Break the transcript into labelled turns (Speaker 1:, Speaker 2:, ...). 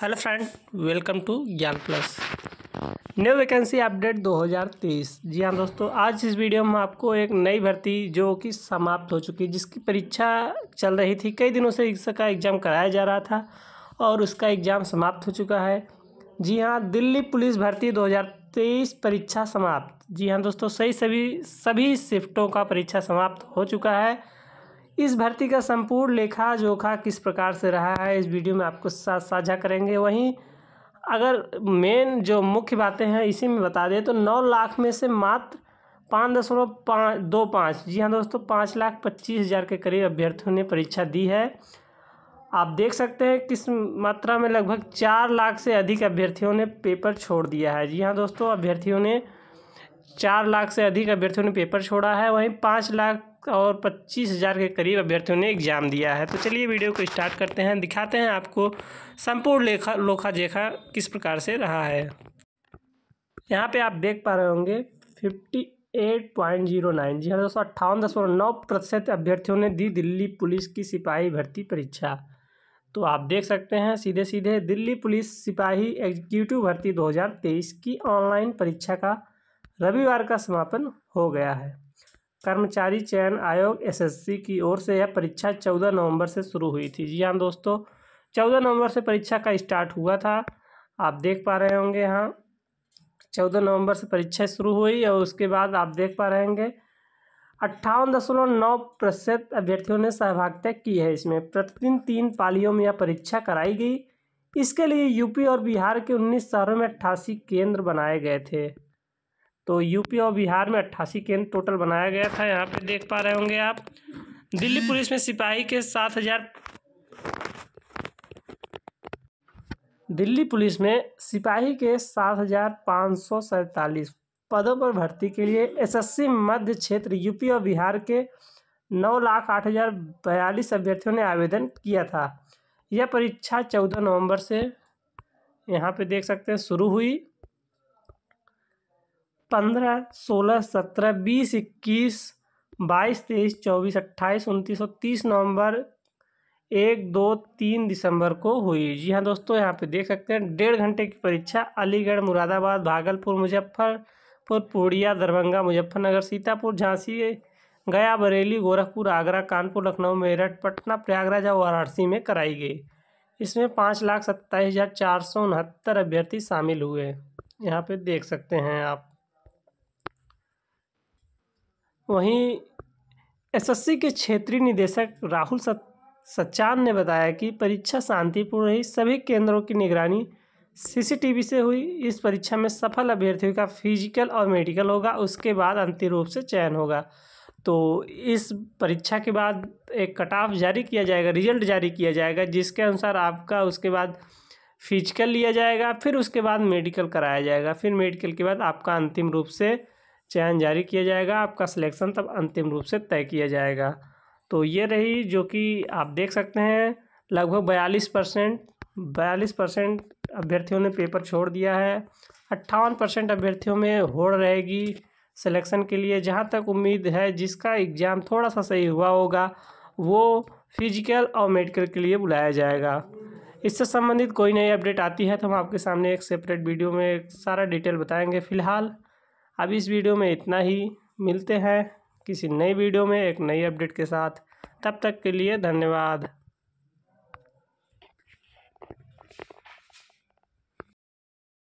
Speaker 1: hello friend welcome to Gyan plus new vacancy update 2023 जी हाँ दोस्तों आज इस वीडियो में आपको एक नई भर्ती जो कि समाप्त हो चुकी है जिसकी परीक्षा चल रही थी कई दिनों से इसका एग्ज़ाम कराया जा रहा था और उसका एग्ज़ाम समाप्त हो चुका है जी हाँ दिल्ली पुलिस भर्ती 2023 परीक्षा समाप्त जी हाँ दोस्तों सही सभी सभी शिफ्टों का परीक्षा समाप्त हो चुका है इस भर्ती का संपूर्ण लेखा जोखा किस प्रकार से रहा है इस वीडियो में आपको साथ साझा करेंगे वहीं अगर मेन जो मुख्य बातें हैं इसी में बता दें तो नौ लाख में से मात्र पाँच दशमलव पाँच दो पाँच जी हाँ दोस्तों पाँच लाख पच्चीस हज़ार के करीब अभ्यर्थियों ने परीक्षा दी है आप देख सकते हैं किस मात्रा में लगभग चार लाख से अधिक अभ्यर्थियों ने पेपर छोड़ दिया है जी हाँ दोस्तों अभ्यर्थियों ने चार लाख से अधिक अभ्यर्थियों ने पेपर छोड़ा है वहीं पाँच लाख और पच्चीस हज़ार के करीब अभ्यर्थियों ने एग्ज़ाम दिया है तो चलिए वीडियो को स्टार्ट करते हैं दिखाते हैं आपको संपूर्ण लेखा लोखा जेखा किस प्रकार से रहा है यहाँ पे आप देख पा रहे होंगे fifty eight point zero nine जी हाँ दोस्तों अट्ठावन दशमलव नौ प्रतिशत अभ्यर्थियों ने दी दिल्ली पुलिस की सिपाही भर्ती परीक्षा तो आप देख सकते हैं सीधे सीधे दिल्ली पुलिस सिपाही एग्जीक्यूटिव भर्ती 2023 की ऑनलाइन परीक्षा का रविवार का समापन हो गया है कर्मचारी चयन आयोग एसएससी की ओर से यह परीक्षा चौदह नवंबर से शुरू हुई थी जी हाँ दोस्तों चौदह नवंबर से परीक्षा का स्टार्ट हुआ था आप देख पा रहे होंगे यहाँ चौदह नवंबर से परीक्षा शुरू हुई और उसके बाद आप देख पा रहे होंगे अट्ठावन दशमलव नौ प्रतिशत अभ्यर्थियों ने सहभागिता की है इसमें प्रतिदिन तीन पालियों में यह परीक्षा कराई गई इसके लिए यूपी और बिहार के उन्नीस शहरों में अट्ठासी केंद्र बनाए गए थे तो यूपी और बिहार में अट्ठासी केंद्र टोटल बनाया गया था यहाँ पे देख पा रहे होंगे आप दिल्ली पुलिस में सिपाही के सात हजार दिल्ली पुलिस में सिपाही के सात हजार पाँच सौ सैंतालीस पदों पर भर्ती के लिए एसएससी मध्य क्षेत्र यूपी और बिहार के नौ लाख आठ हजार बयालीस अभ्यर्थियों ने आवेदन किया था यह परीक्षा चौदह नवंबर से यहाँ पे देख सकते हैं शुरू हुई पंद्रह सोलह सत्रह बीस इक्कीस बाईस तेईस चौबीस अट्ठाईस उनतीस और तीस नवंबर एक दो तीन दिसंबर को हुई जी हाँ दोस्तों यहाँ पे देख सकते हैं डेढ़ घंटे की परीक्षा अलीगढ़ मुरादाबाद भागलपुर मुजफ्फरपुर पूर्णिया दरभंगा मुजफ्फरनगर सीतापुर झांसी गया बरेली गोरखपुर आगरा कानपुर लखनऊ मेरठ पटना प्रयागराज और वाराणसी में कराई गई इसमें पाँच लाख सत्ताईस हज़ार चार सौ उनहत्तर अभ्यर्थी शामिल हुए यहाँ पे देख सकते हैं आप वहीं एसएससी के क्षेत्रीय निदेशक राहुल सच्चान ने बताया कि परीक्षा शांतिपूर्ण रही सभी केंद्रों की निगरानी सीसीटीवी से हुई इस परीक्षा में सफल अभ्यर्थियों का फिजिकल और मेडिकल होगा उसके बाद अंतिम रूप से चयन होगा तो इस परीक्षा के बाद एक कट ऑफ जारी किया जाएगा रिजल्ट जारी किया जाएगा जिसके अनुसार आपका उसके बाद फिजिकल लिया जाएगा फिर उसके बाद मेडिकल कराया जाएगा फिर मेडिकल के बाद आपका अंतिम रूप से चयन जारी किया जाएगा आपका सिलेक्शन तब अंतिम रूप से तय किया जाएगा तो ये रही जो कि आप देख सकते हैं लगभग बयालीस परसेंट बयालीस परसेंट अभ्यर्थियों ने पेपर छोड़ दिया है अट्ठावन परसेंट अभ्यर्थियों में होड़ रहेगी सिलेक्शन के लिए जहाँ तक उम्मीद है जिसका एग्ज़ाम थोड़ा सा सही हुआ होगा वो फिजिकल और मेडिकल के लिए बुलाया जाएगा इससे संबंधित कोई नई अपडेट आती है तो हम आपके सामने एक सेपरेट वीडियो में सारा डिटेल बताएंगे फिलहाल अब इस वीडियो में इतना ही मिलते हैं किसी नई वीडियो में एक नई अपडेट के साथ तब तक के लिए धन्यवाद